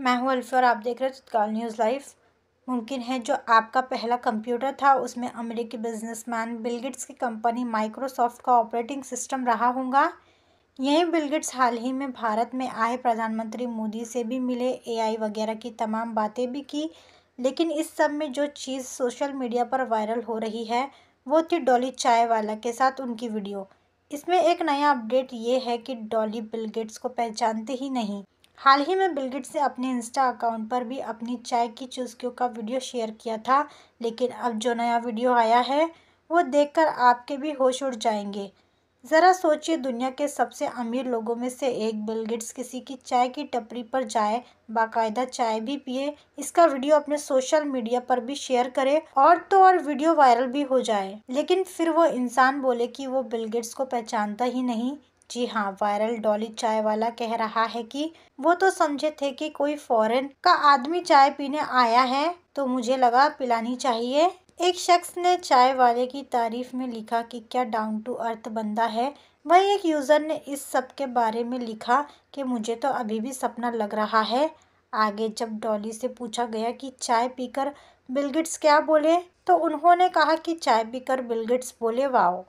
मैं हूँ अल्फी और आप देख रहे हो तत्काल न्यूज़ लाइव मुमकिन है जो आपका पहला कंप्यूटर था उसमें अमेरिकी बिजनेसमैन बिलगिट्स की कंपनी माइक्रोसॉफ्ट का ऑपरेटिंग सिस्टम रहा होगा यही बिलगिट्स हाल ही में भारत में आए प्रधानमंत्री मोदी से भी मिले एआई वगैरह की तमाम बातें भी की लेकिन इस सब में जो चीज़ सोशल मीडिया पर वायरल हो रही है वो थी डॉली चाय वाला के साथ उनकी वीडियो इसमें एक नया अपडेट ये है कि डॉली बिलगेट्स को पहचानते ही नहीं हाल ही में बिलगिट्स ने अपने इंस्टा अकाउंट पर भी अपनी चाय की चुस्कियों का वीडियो शेयर किया था लेकिन अब जो नया वीडियो आया है वो देखकर आपके भी होश उड़ जाएंगे ज़रा सोचिए दुनिया के सबसे अमीर लोगों में से एक बिल किसी की चाय की टपरी पर जाए बाकायदा चाय भी पिए इसका वीडियो अपने सोशल मीडिया पर भी शेयर करे और तो और वीडियो वायरल भी हो जाए लेकिन फिर वो इंसान बोले कि वो बिल को पहचानता ही नहीं जी हाँ वायरल डॉली चाय वाला कह रहा है कि वो तो समझे थे कि कोई फॉरेन का आदमी चाय पीने आया है तो मुझे लगा पिलानी चाहिए एक शख्स ने चाय वाले की तारीफ में लिखा कि क्या डाउन टू अर्थ बंदा है वही एक यूज़र ने इस सब के बारे में लिखा कि मुझे तो अभी भी सपना लग रहा है आगे जब डॉली से पूछा गया कि चाय पीकर बिलगिट्स क्या बोले तो उन्होंने कहा कि चाय पीकर बिलगिट्स बोले वाओ